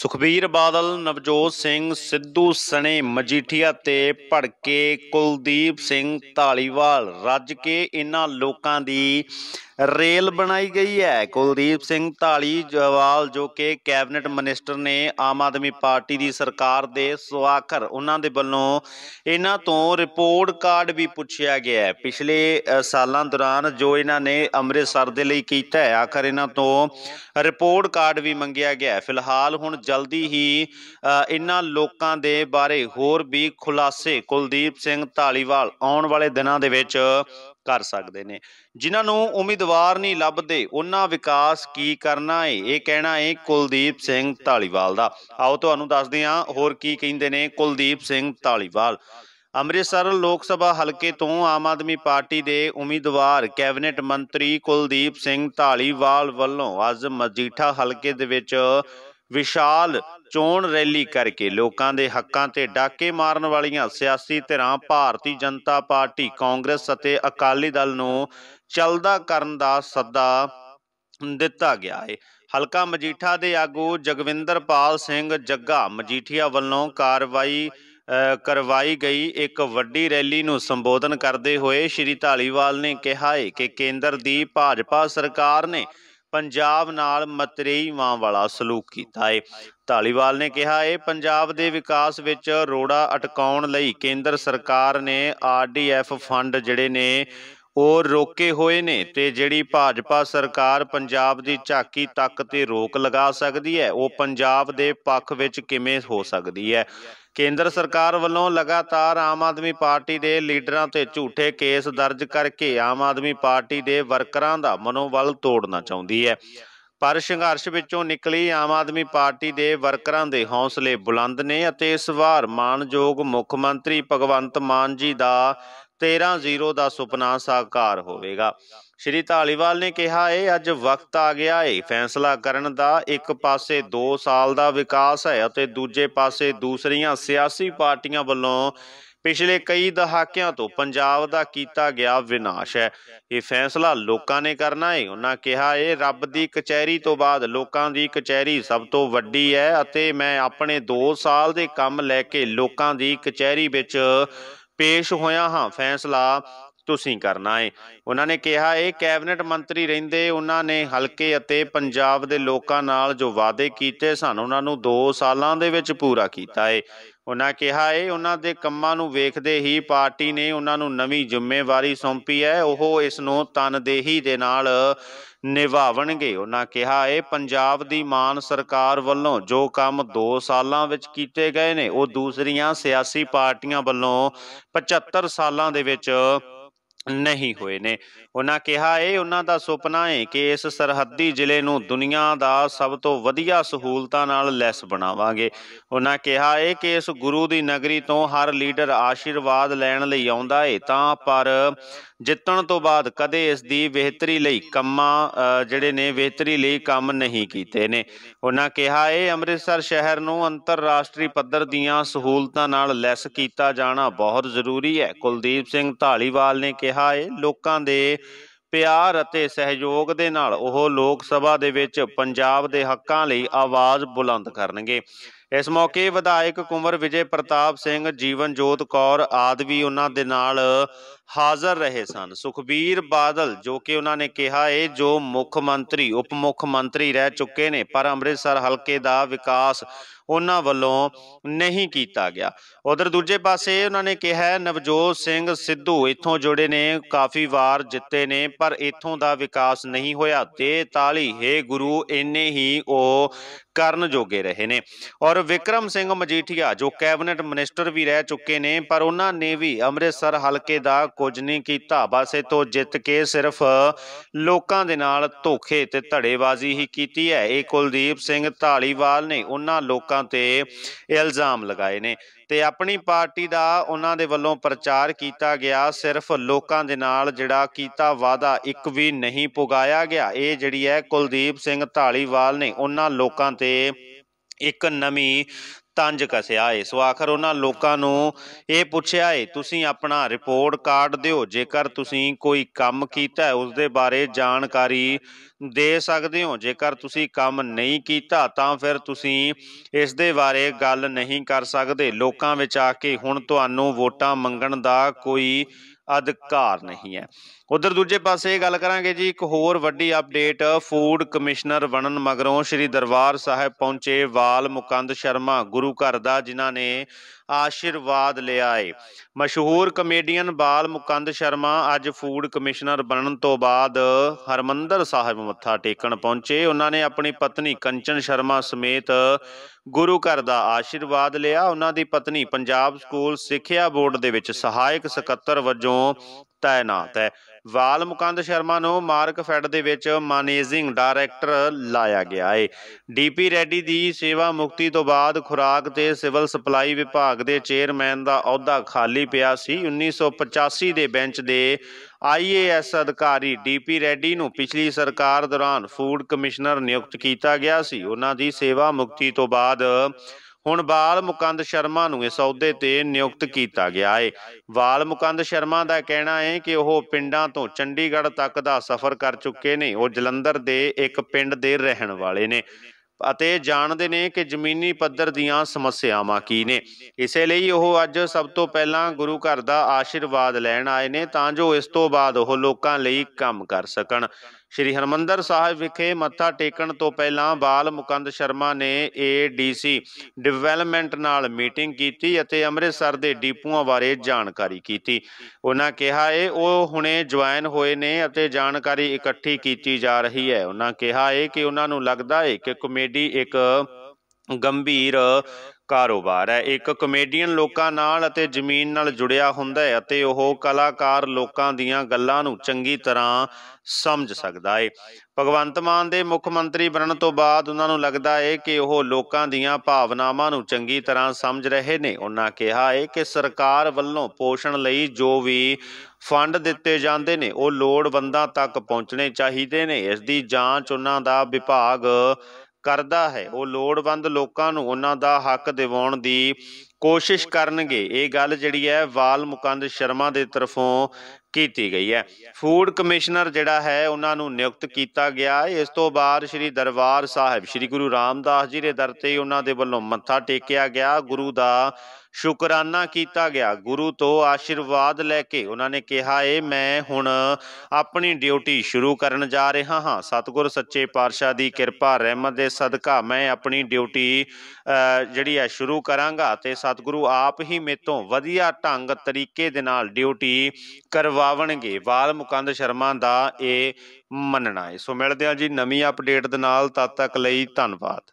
ਸੁਖਬੀਰ ਬਾਦਲ ਨਵਜੋਤ ਸਿੰਘ ਸਿੱਧੂ ਸਣੇ ਮਜੀਠੀਆ ਤੇ ਭੜਕੇ ਕੁਲਦੀਪ ਸਿੰਘ ਢਾਲੀਵਾਲ ਰੱਜ ਕੇ ਇਹਨਾਂ ਲੋਕਾਂ ਦੀ ਰੇਲ ਬਣਾਈ ਗਈ ਹੈ ਕੁਲਦੀਪ ਸਿੰਘ ਢਾਲੀਵਾਲ ਜੋ ਕਿ ਕੈਬਨਿਟ ਮਨਿਸਟਰ ਨੇ ਆਮ ਆਦਮੀ ਪਾਰਟੀ ਦੀ ਸਰਕਾਰ ਦੇ ਸਵਾਖਰ ਉਹਨਾਂ ਦੇ ਵੱਲੋਂ ਇਹਨਾਂ ਤੋਂ ਰਿਪੋਰਟ ਕਾਰਡ ਵੀ ਪੁੱਛਿਆ ਗਿਆ ਹੈ ਪਿਛਲੇ ਸਾਲਾਂ ਦੌਰਾਨ ਜੋ ਇਹਨਾਂ ਨੇ ਅੰਮ੍ਰਿਤਸਰ ਦੇ ਲਈ ਕੀਤਾ ਹੈ ਆਖਰ ਇਹਨਾਂ ਤੋਂ ਰਿਪੋਰਟ ਕਾਰਡ ਵੀ ਮੰਗਿਆ ਗਿਆ ਫਿਲਹਾਲ ਹੁਣ ਜਲਦੀ ਹੀ ਇਹਨਾਂ ਲੋਕਾਂ ਦੇ ਬਾਰੇ ਹੋਰ ਵੀ ਖੁਲਾਸੇ ਕੁਲਦੀਪ ਸਿੰਘ ਢਾਲੀਵਾਲ ਆਉਣ ਵਾਲੇ ਦਿਨਾਂ ਦੇ ਵਿੱਚ ਕਰ ਸਕਦੇ ਨੇ ਜਿਨ੍ਹਾਂ ਨੂੰ ਉਮੀਦਵਾਰ ਨਹੀਂ ਲੱਭਦੇ ਉਹਨਾਂ ਵਿਕਾਸ ਕੀ ਕਰਨਾ ਹੈ ਇਹ ਕਹਿਣਾ ਹੈ ਕੁਲਦੀਪ ਸਿੰਘ ਢਾਲੀਵਾਲ ਦਾ ਆਓ ਤੁਹਾਨੂੰ ਦੱਸਦੇ ਹਾਂ ਹੋਰ ਕੀ ਕਹਿੰਦੇ ਨੇ ਕੁਲਦੀਪ ਸਿੰਘ ਢਾਲੀਵਾਲ ਅੰਮ੍ਰਿਤਸਰ ਲੋਕ ਸਭਾ ਹਲਕੇ ਤੋਂ ਆਮ ਆਦਮੀ ਪਾਰਟੀ ਦੇ ਉਮੀਦਵਾਰ ਕੈਬਨਿਟ ਮੰਤਰੀ ਕੁਲਦੀਪ ਸਿੰਘ ਢਾਲੀਵਾਲ ਵੱਲੋਂ ਅੱਜ ਮਜੀਠਾ ਹਲਕੇ ਦੇ ਵਿੱਚ ਵਿਸ਼ਾਲ ਚੋਣ ਰੈਲੀ ਕਰਕੇ ਲੋਕਾਂ ਦੇ ਹੱਕਾਂ ਤੇ ਡਾਕੇ ਮਾਰਨ ਵਾਲੀਆਂ ਸਿਆਸੀ ਧਿਰਾਂ ਭਾਰਤੀ ਜਨਤਾ ਪਾਰਟੀ ਕਾਂਗਰਸ ਅਤੇ ਅਕਾਲੀ ਦਲ ਨੂੰ ਚਲਦਾ ਕਰਨ ਦਾ ਸੱਦਾ ਦਿੱਤਾ ਗਿਆ ਹੈ ਹਲਕਾ ਮਜੀਠਾ ਦੇ ਆਗੂ ਜਗਵਿੰਦਰਪਾਲ ਸਿੰਘ ਜੱਗਾ ਮਜੀਠੀਆ ਵੱਲੋਂ ਕਾਰਵਾਈ ਕਰਵਾਈ ਗਈ ਇੱਕ ਵੱਡੀ ਰੈਲੀ ਨੂੰ ਸੰਬੋਧਨ ਕਰਦੇ ਹੋਏ ਸ਼੍ਰੀ ਢਾਲੀਵਾਲ ਨੇ ਕਿਹਾ ਹੈ ਕਿ ਕੇਂਦਰ ਦੀ ਭਾਜਪਾ ਸਰਕਾਰ ਨੇ ਪੰਜਾਬ ਨਾਲ ਮਤਰੇਈ ਮਾਂ ਵਾਲਾ ਸਲੂਕ ਕੀਤਾ ਹੈ ਢਾਲੀਵਾਲ ਨੇ ਕਿਹਾ ਇਹ ਪੰਜਾਬ ਦੇ ਵਿਕਾਸ ਵਿੱਚ ਰੋੜਾ ਅਟਕਾਉਣ ਲਈ ਕੇਂਦਰ ਸਰਕਾਰ ਨੇ ਆਰਡੀਐਫ ਫੰਡ ਜਿਹੜੇ ਨੇ ਉਹ ਰੋਕੇ ਹੋਏ ਨੇ ਤੇ ਜਿਹੜੀ ਭਾਜਪਾ ਸਰਕਾਰ ਪੰਜਾਬ ਦੀ ਝਾਕੀ ਤੱਕ ਤੇ ਰੋਕ ਲਗਾ ਸਕਦੀ ਹੈ ਉਹ ਪੰਜਾਬ ਦੇ ਪੱਖ ਵਿੱਚ ਕਿਵੇਂ ਹੋ ਸਕਦੀ ਹੈ ਕੇਂਦਰ ਸਰਕਾਰ ਵੱਲੋਂ ਲਗਾਤਾਰ ਆਮ ਆਦਮੀ ਪਾਰਟੀ ਦੇ ਲੀਡਰਾਂ ਤੇ ਝੂਠੇ ਕੇਸ ਦਰਜ ਕਰਕੇ ਆਮ ਆਦਮੀ ਪਾਰਟੀ ਦੇ ਵਰਕਰਾਂ ਦਾ ਮਨੋਬਲ ਤੋੜਨਾ ਚਾਹੁੰਦੀ ਹੈ ਪਰ ਸੰਘਰਸ਼ ਵਿੱਚੋਂ ਨਿਕਲੀ ਆਮ ਆਦਮੀ ਪਾਰਟੀ ਦੇ ਵਰਕਰਾਂ ਦੇ ਹੌਸਲੇ ਬੁਲੰਦ ਨੇ ਅਤੇ ਇਸ ਵਾਰ ਮਾਨਯੋਗ ਮੁੱਖ ਮੰਤਰੀ ਭਗਵੰਤ ਮਾਨ ਜੀ ਦਾ 13-0 ਦਾ ਸੁਪਨਾ ਸਾਕਾਰ ਹੋਵੇਗਾ ਸ਼੍ਰੀ ਢਾਲੀਵਾਲ ਨੇ ਕਿਹਾ ਇਹ ਅੱਜ ਵਕਤ ਆ ਗਿਆ ਹੈ ਫੈਸਲਾ ਕਰਨ ਦਾ ਇੱਕ ਪਾਸੇ 2 ਸਾਲ ਦਾ ਵਿਕਾਸ ਹੈ ਅਤੇ ਦੂਜੇ ਪਾਸੇ ਦੂਸਰੀਆਂ ਸਿਆਸੀ ਪਾਰਟੀਆਂ ਵੱਲੋਂ ਪਿਛਲੇ ਕਈ ਦਹਾਕਿਆਂ ਤੋਂ ਪੰਜਾਬ ਦਾ ਕੀਤਾ ਗਿਆ ਵਿਨਾਸ਼ ਹੈ ਇਹ ਫੈਸਲਾ ਲੋਕਾਂ ਨੇ ਕਰਨਾ ਹੈ ਉਹਨਾਂ ਕਿਹਾ ਇਹ ਰੱਬ ਦੀ ਕਚਹਿਰੀ ਤੋਂ ਬਾਅਦ ਲੋਕਾਂ ਦੀ ਕਚਹਿਰੀ ਸਭ ਤੋਂ ਵੱਡੀ ਹੈ ਅਤੇ ਮੈਂ ਆਪਣੇ 2 ਸਾਲ ਦੇ ਕੰਮ ਲੈ ਕੇ ਲੋਕਾਂ ਦੀ ਕਚਹਿਰੀ ਵਿੱਚ 没事，洪洋欢凡是拿。ਤੁਸੀਂ ਕਰਨਾ ਹੈ ਉਹਨਾਂ ਨੇ ਕਿਹਾ ਇਹ ਕੈਬਨਿਟ ਮੰਤਰੀ ਰਹਿੰਦੇ ਉਹਨਾਂ ਨੇ ਹਲਕੇ ਅਤੇ ਪੰਜਾਬ ਦੇ ਲੋਕਾਂ ਨਾਲ ਜੋ ਵਾਅਦੇ ਕੀਤੇ ਸਨ ਉਹਨਾਂ ਨੂੰ 2 ਸਾਲਾਂ ਦੇ ਵਿੱਚ ਪੂਰਾ ਕੀਤਾ ਹੈ ਉਹਨਾਂ ਕਿਹਾ ਇਹ ਉਹਨਾਂ ਦੇ ਕੰਮਾਂ ਨੂੰ ਵੇਖਦੇ ਹੀ ਪਾਰਟੀ ਨੇ ਉਹਨਾਂ ਨੂੰ ਨਵੀਂ ਜ਼ਿੰਮੇਵਾਰੀ ਸੌਂਪੀ ਹੈ ਉਹ ਇਸ ਨੂੰ ਤਨਦੇਹੀ ਦੇ ਨਾਲ ਨਿਭਾਵਣਗੇ ਉਹਨਾਂ ਕਿਹਾ ਇਹ ਪੰਜਾਬ ਦੀ ਮਾਨ ਸਰਕਾਰ ਵੱਲੋਂ ਜੋ ਕੰਮ 2 ਸਾਲਾਂ ਵਿੱਚ ਕੀਤੇ ਗਏ ਨੇ ਉਹ ਦੂਸਰੀਆਂ ਸਿਆਸੀ ਪਾਰਟੀਆਂ ਵੱਲੋਂ 75 ਸਾਲਾਂ ਦੇ ਵਿੱਚ ਨਹੀਂ ਹੋਏ ਨੇ ਉਹਨਾਂ ਕਿਹਾ ਇਹ ਉਹਨਾਂ ਦਾ ਸੁਪਨਾ ਹੈ ਕਿ ਇਸ ਸਰਹੱਦੀ ਜ਼ਿਲ੍ਹੇ ਨੂੰ ਦੁਨੀਆ ਦਾ ਸਭ ਤੋਂ ਵਧੀਆ ਸਹੂਲਤਾਂ ਨਾਲ ਲੈਸ ਬਣਾਵਾਂਗੇ ਉਹਨਾਂ ਕਿਹਾ ਇਹ ਕਿ ਇਸ ਗੁਰੂ ਦੀ ਨਗਰੀ ਤੋਂ ਹਰ ਲੀਡਰ ਆਸ਼ੀਰਵਾਦ ਲੈਣ ਲਈ ਆਉਂਦਾ ਹੈ ਤਾਂ ਪਰ ਜਿੱਤਣ ਤੋਂ ਬਾਅਦ ਕਦੇ ਇਸ ਦੀ ਬਿਹਤਰੀ ਲਈ ਕੰਮਾਂ ਜਿਹੜੇ ਨੇ ਬਿਹਤਰੀ ਲਈ ਕੰਮ ਨਹੀਂ ਕੀਤੇ ਨੇ ਉਹਨਾਂ ਕਿਹਾ ਇਹ ਅੰਮ੍ਰਿਤਸਰ ਸ਼ਹਿਰ ਨੂੰ ਅੰਤਰਰਾਸ਼ਟਰੀ ਪੱਧਰ ਦੀਆਂ ਸਹੂਲਤਾਂ ਨਾਲ ਲੈਸ ਕੀਤਾ ਜਾਣਾ ਬਹੁਤ ਜ਼ਰੂਰੀ ਹੈ ਕੁਲਦੀਪ ਸਿੰਘ ਢਾਲੀਵਾਲ ਨੇ ਰਿਹਾ ਏ ਲੋਕਾਂ ਦੇ ਪਿਆਰ ਅਤੇ ਸਹਿਯੋਗ ਦੇ ਨਾਲ ਉਹ ਲੋਕ ਸਭਾ ਦੇ ਵਿੱਚ ਪੰਜਾਬ ਦੇ ਹੱਕਾਂ ਲਈ ਆਵਾਜ਼ ਬੁਲੰਦ ਕਰਨਗੇ ਇਸ ਮੌਕੇ ਵਿਧਾਇਕ ਕੁਮਰ ਵਿਜੇ ਪ੍ਰਤਾਪ ਸਿੰਘ ਜੀਵਨਜੋਤ ਕੌਰ ਆਦਿ ਵੀ ਉਹਨਾਂ ਦੇ ਨਾਲ ਹਾਜ਼ਰ ਰਹੇ ਸਨ ਸੁਖਬੀਰ ਬਾਦਲ ਜੋ ਕਿ ਉਹਨਾਂ ਨੇ ਕਿਹਾ ਇਹ ਜੋ ਮੁੱਖ ਮੰਤਰੀ ਉਪ ਮੁੱਖ ਮੰਤਰੀ ਰਹਿ ਚੁੱਕੇ ਨੇ ਪਰ ਅੰਮ੍ਰਿਤਸਰ ਹਲਕੇ ਦਾ ਵਿਕਾਸ ਉਹਨਾਂ ਵੱਲੋਂ ਨਹੀਂ ਕੀਤਾ ਗਿਆ ਉਧਰ ਦੂਜੇ ਪਾਸੇ ਉਹਨਾਂ ਨੇ ਕਿਹਾ ਨਵਜੋਤ ਸਿੰਘ ਸਿੱਧੂ ਇੱਥੋਂ ਜੁੜੇ ਨੇ ਕਾਫੀ ਵਾਰ ਜਿੱਤੇ ਨੇ ਪਰ ਇੱਥੋਂ ਦਾ ਵਿਕਾਸ ਨਹੀਂ ਹੋਇਆ ਤੇ ਤਾਲੀ ਹੈ ਗੁਰੂ ਇੰਨੇ ਹੀ ਉਹ ਕਰਨ ਜੋਗੇ ਰਹੇ ਨੇ ਔਰ ਵਿਕਰਮ ਸਿੰਘ ਮਜੀਠੀਆ ਜੋ ਕੈਬਨਿਟ ਮਿਨਿਸਟਰ ਵੀ ਰਹਿ ਚੁੱਕੇ ਨੇ ਪਰ ਉਹਨਾਂ ਨੇ ਵੀ ਅੰਮ੍ਰਿਤਸਰ ਹਲਕੇ ਦਾ ਕੁਝ ਨਹੀਂ ਕੀਤਾ ਬਸ ਤੋਂ ਜਿੱਤ ਕੇ ਸਿਰਫ ਲੋਕਾਂ ਦੇ ਨਾਲ ਧੋਖੇ ਤੇ ਧੜੇਬਾਜ਼ੀ ਹੀ ਕੀਤੀ ਹੈ ਇਹ ਕੁਲਦੀਪ ਸਿੰਘ ਢਾਲੀਵਾਲ ਨੇ ਉਹਨਾਂ ਲੋਕਾਂ ਲੋਕਾਂ ਤੇ ਇਲਜ਼ਾਮ ਲਗਾਏ ਨੇ ਤੇ ਆਪਣੀ ਪਾਰਟੀ ਦਾ ਉਹਨਾਂ ਦੇ ਵੱਲੋਂ ਪ੍ਰਚਾਰ ਕੀਤਾ ਗਿਆ ਸਿਰਫ ਲੋਕਾਂ ਦੇ ਨਾਲ ਜਿਹੜਾ ਕੀਤਾ ਵਾਦਾ ਇੱਕ ਵੀ ਨਹੀਂ ਪੁਗਾਇਆ ਗਿਆ ਇਹ ਜਿਹੜੀ ਹੈ ਕੁਲਦੀਪ ਸਿੰਘ ਢਾਲੀਵਾਲ ਨੇ ਉਹਨਾਂ ਲੋਕਾਂ ਤੇ ਇੱਕ ਨਵੀਂ ਤੰਜ ਕਸਿਆ ਏ ਸੋ ਆਖਰ ਉਹਨਾਂ ਲੋਕਾਂ ਨੂੰ ਇਹ ਪੁੱਛਿਆ ਏ ਤੁਸੀਂ ਆਪਣਾ ਰਿਪੋਰਟ ਕਾਰਡ ਦਿਓ ਜੇਕਰ ਤੁਸੀਂ ਕੋਈ ਕੰਮ ਕੀਤਾ ਹੈ ਉਸ ਦੇ ਬਾਰੇ ਜਾਣਕਾਰੀ ਦੇ ਸਕਦੇ ਹੋ ਜੇਕਰ ਤੁਸੀਂ ਕੰਮ ਨਹੀਂ ਕੀਤਾ ਤਾਂ ਫਿਰ ਤੁਸੀਂ ਇਸ ਦੇ ਬਾਰੇ ਗੱਲ ਨਹੀਂ ਕਰ ਸਕਦੇ ਲੋਕਾਂ ਵਿੱਚ ਆ ਕੇ ਹੁਣ ਤੁਹਾਨੂੰ ਵੋਟਾਂ ਮੰਗਣ ਦਾ ਕੋਈ ਅਧਿਕਾਰ ਨਹੀਂ ਹੈ ਉਧਰ ਦੂਜੇ ਪਾਸੇ ਗੱਲ ਕਰਾਂਗੇ ਜੀ ਇੱਕ ਹੋਰ ਵੱਡੀ ਅਪਡੇਟ ਫੂਡ ਕਮਿਸ਼ਨਰ ਬਣਨ ਮਗਰੋਂ ਸ੍ਰੀ ਦਰਬਾਰ ਸਾਹਿਬ ਪਹੁੰਚੇ ਵਾਲ ਮੁਕੰਦ ਸ਼ਰਮਾ ਗੁਰੂ ਘਰ ਦਾ ਜਿਨ੍ਹਾਂ ਨੇ ਆਸ਼ੀਰਵਾਦ ਲਿਆ ਏ ਮਸ਼ਹੂਰ ਕਮੇਡੀਅਨ ਬਾਲ ਮੁਕੰਦ ਸ਼ਰਮਾ ਅੱਜ ਫੂਡ ਕਮਿਸ਼ਨਰ ਬਣਨ ਤੋਂ ਬਾਅਦ ਹਰਮੰਦਰ ਸਾਹਿਬ ਮੱਥਾ ਟੇਕਣ ਪਹੁੰਚੇ ਉਹਨਾਂ ਨੇ ਆਪਣੀ ਪਤਨੀ ਕੰਚਨ ਸ਼ਰਮਾ ਸਮੇਤ ਗੁਰੂ ਘਰ ਦਾ ਆਸ਼ੀਰਵਾਦ ਲਿਆ ਉਹਨਾਂ ਦੀ ਪਤਨੀ ਪੰਜਾਬ ਸਕੂਲ ਸਿੱਖਿਆ ਬੋਰਡ ਦੇ ਵਿੱਚ ਸਹਾਇਕ ਸਕੱਤਰ ਵਜੋਂ ਤਾਇਨਾਤ ਹੈ ਵਾਲ ਮੁਕੰਦ ਸ਼ਰਮਾ ਨੂੰ ਮਾਰਕ ਫੈਡ ਦੇ ਵਿੱਚ ਮੈਨੇਜਿੰਗ ਡਾਇਰੈਕਟਰ ਲਾਇਆ ਗਿਆ ਹੈ ਡੀਪੀ ਰੈਡੀ ਦੀ ਸੇਵਾ ਮੁਕਤੀ ਤੋਂ ਬਾਅਦ ਖੁਰਾਕ ਤੇ ਸਿਵਲ ਸਪਲਾਈ ਵਿਭਾਗ ਦੇ ਚੇਅਰਮੈਨ ਦਾ ਅਹੁਦਾ ਖਾਲੀ ਪਿਆ ਸੀ 1985 ਦੇ ਬੈਂਚ ਦੇ ਆਈਏਐਸ ਅਧਿਕਾਰੀ ਡੀਪੀ ਰੈਡੀ ਨੂੰ ਪਿਛਲੀ ਸਰਕਾਰ ਦੌਰਾਨ ਫੂਡ ਕਮਿਸ਼ਨਰ ਨਿਯੁਕਤ ਕੀਤਾ ਗਿਆ ਸੀ ਉਹਨਾਂ ਦੀ ਸੇਵਾ ਮੁਕਤੀ ਤੋਂ ਬਾਅਦ ਹੁਣ ਬਾਲ ਮੁਕੰਦ ਸ਼ਰਮਾ ਨੂੰ ਇਸ ਅਹੁਦੇ ਤੇ ਨਿਯੁਕਤ ਕੀਤਾ ਗਿਆ ਹੈ ਬਾਲ ਮੁਕੰਦ ਸ਼ਰਮਾ ਦਾ ਕਹਿਣਾ ਹੈ ਕਿ ਉਹ ਪਿੰਡਾਂ ਤੋਂ ਚੰਡੀਗੜ੍ਹ ਤੱਕ ਦਾ ਸਫ਼ਰ ਕਰ ਚੁੱਕੇ ਨੇ ਉਹ ਜਲੰਧਰ ਦੇ ਇੱਕ ਪਿੰਡ ਦੇ ਰਹਿਣ ਵਾਲੇ ਨੇ ਅਤੇ ਜਾਣਦੇ ਨੇ ਕਿ ਜ਼ਮੀਨੀ ਪੱਧਰ ਦੀਆਂ ਸਮੱਸਿਆਵਾਂ ਕੀ ਨੇ ਇਸੇ ਲਈ ਉਹ ਅੱਜ ਸਭ ਤੋਂ ਪਹਿਲਾਂ ਗੁਰੂ ਘਰ ਦਾ ਆਸ਼ੀਰਵਾਦ ਲੈਣ ਆਏ ਨੇ ਤਾਂ ਜੋ ਇਸ ਤੋਂ ਬਾਅਦ ਉਹ ਲੋਕਾਂ ਲਈ ਕੰਮ ਕਰ ਸਕਣ ਸ਼੍ਰੀ ਹਰਮੰਦਰ ਸਾਹਿਬ ਵਿਖੇ ਮੱਥਾ ਟੇਕਣ ਤੋਂ ਪਹਿਲਾਂ ਬਾਲ ਮੁਕੰਦ ਸ਼ਰਮਾ ਨੇ ਏਡੀਸੀ ਡਿਵੈਲਪਮੈਂਟ ਨਾਲ ਮੀਟਿੰਗ ਕੀਤੀ ਅਤੇ ਅੰਮ੍ਰਿਤਸਰ ਦੇ ਡੀਪੂਆਂ ਬਾਰੇ ਜਾਣਕਾਰੀ ਕੀਤੀ ਉਹਨਾਂ ਕਿਹਾ ਇਹ ਉਹ ਹੁਣੇ ਜੁਆਇਨ ਹੋਏ ਨੇ ਅਤੇ ਜਾਣਕਾਰੀ ਇਕੱਠੀ ਕੀਤੀ ਜਾ ਰਹੀ ਹੈ ਉਹਨਾਂ ਕਿਹਾ ਇਹ ਕਿ ਉਹਨਾਂ ਨੂੰ ਲੱਗਦਾ ਹੈ ਕਿ ਕਮੇਡੀ ਇੱਕ ਗੰਭੀਰ ਕਾਰੋਬਾਰ ਹੈ ਇੱਕ ਕਮੇਡੀਅਨ ਲੋਕਾਂ ਨਾਲ ਅਤੇ ਜ਼ਮੀਨ ਨਾਲ ਜੁੜਿਆ ਹੁੰਦਾ ਹੈ ਅਤੇ ਉਹ ਕਲਾਕਾਰ ਲੋਕਾਂ ਦੀਆਂ ਗੱਲਾਂ ਨੂੰ ਚੰਗੀ ਤਰ੍ਹਾਂ ਸਮਝ ਸਕਦਾ ਹੈ ਭਗਵੰਤ ਮਾਨ ਦੇ ਮੁੱਖ ਮੰਤਰੀ ਬਣਨ ਤੋਂ ਬਾਅਦ ਉਹਨਾਂ ਨੂੰ ਲੱਗਦਾ ਹੈ ਕਿ ਉਹ ਲੋਕਾਂ ਦੀਆਂ ਭਾਵਨਾਵਾਂ ਨੂੰ ਚੰਗੀ ਤਰ੍ਹਾਂ ਸਮਝ ਰਹੇ ਨੇ ਉਹਨਾਂ ਕਿਹਾ ਹੈ ਕਿ ਸਰਕਾਰ ਵੱਲੋਂ ਪੋਸ਼ਣ ਲਈ ਜੋ ਵੀ ਫੰਡ ਦਿੱਤੇ ਜਾਂਦੇ ਨੇ ਉਹ ਲੋੜਵੰਦਾਂ ਤੱਕ ਪਹੁੰਚਣੇ ਚਾਹੀਦੇ ਨੇ ਇਸ ਦੀ ਜਾਂਚ ਉਹਨਾਂ ਦਾ ਵਿਭਾਗ ਕਰਦਾ ਹੈ ਉਹ ਲੋੜਵੰਦ ਲੋਕਾਂ ਨੂੰ ਉਹਨਾਂ ਦਾ ਹੱਕ ਦਿਵਾਉਣ ਦੀ ਕੋਸ਼ਿਸ਼ ਕਰਨਗੇ ਇਹ ਗੱਲ ਜਿਹੜੀ ਹੈ ਵਾਲ ਮੁਕੰਦ ਸ਼ਰਮਾ ਦੇ ਤਰਫੋਂ ਕੀਤੀ ਗਈ ਹੈ ਫੂਡ ਕਮਿਸ਼ਨਰ ਜਿਹੜਾ ਹੈ ਉਹਨਾਂ ਨੂੰ ਨਿਯੁਕਤ ਕੀਤਾ ਗਿਆ ਇਸ ਤੋਂ ਬਾਅਦ ਸ੍ਰੀ ਦਰਬਾਰ ਸਾਹਿਬ ਸ੍ਰੀ ਗੁਰੂ ਰਾਮਦਾਸ ਜੀ ਦੇ ਦਰ ਤੇ ਉਹਨਾਂ ਦੇ ਵੱਲੋਂ ਮੱਥਾ ਟੇਕਿਆ ਗਿਆ ਗੁਰੂ ਦਾ ਸ਼ੁਕਰਾਨਾ ਕੀਤਾ ਗਿਆ ਗੁਰੂ ਤੋਂ ਆਸ਼ੀਰਵਾਦ ਲੈ ਕੇ ਉਹਨਾਂ ਨੇ ਕਿਹਾ ਏ ਮੈਂ ਹੁਣ ਆਪਣੀ ਡਿਊਟੀ ਸ਼ੁਰੂ ਕਰਨ ਜਾ ਰਿਹਾ ਹਾਂ ਸਤਿਗੁਰ ਸੱਚੇ ਪਾਤਸ਼ਾਹ ਦੀ ਕਿਰਪਾ ਰਹਿਮਤ ਦੇ ਸਦਕਾ ਮੈਂ ਆਪਣੀ ਡਿਊਟੀ ਜਿਹੜੀ ਹੈ ਸ਼ੁਰੂ ਕਰਾਂਗਾ ਤੇ ਸਤਿਗੁਰੂ ਆਪ ਹੀ ਮੇਤੋਂ ਵਧੀਆ ਢੰਗ ਤਰੀਕੇ ਦੇ ਨਾਲ ਡਿਊਟੀ ਕਰਵਾਵਣਗੇ ਵਾਲ ਮੁਕੰਦ ਸ਼ਰਮਾ ਦਾ ਇਹ ਮੰਨਣਾ ਹੈ ਸੋ ਮਿਲਦੇ ਆ ਜੀ ਨਵੀਂ ਅਪਡੇਟ ਦੇ ਨਾਲ ਤਦ ਤੱਕ ਲਈ ਧੰਨਵਾਦ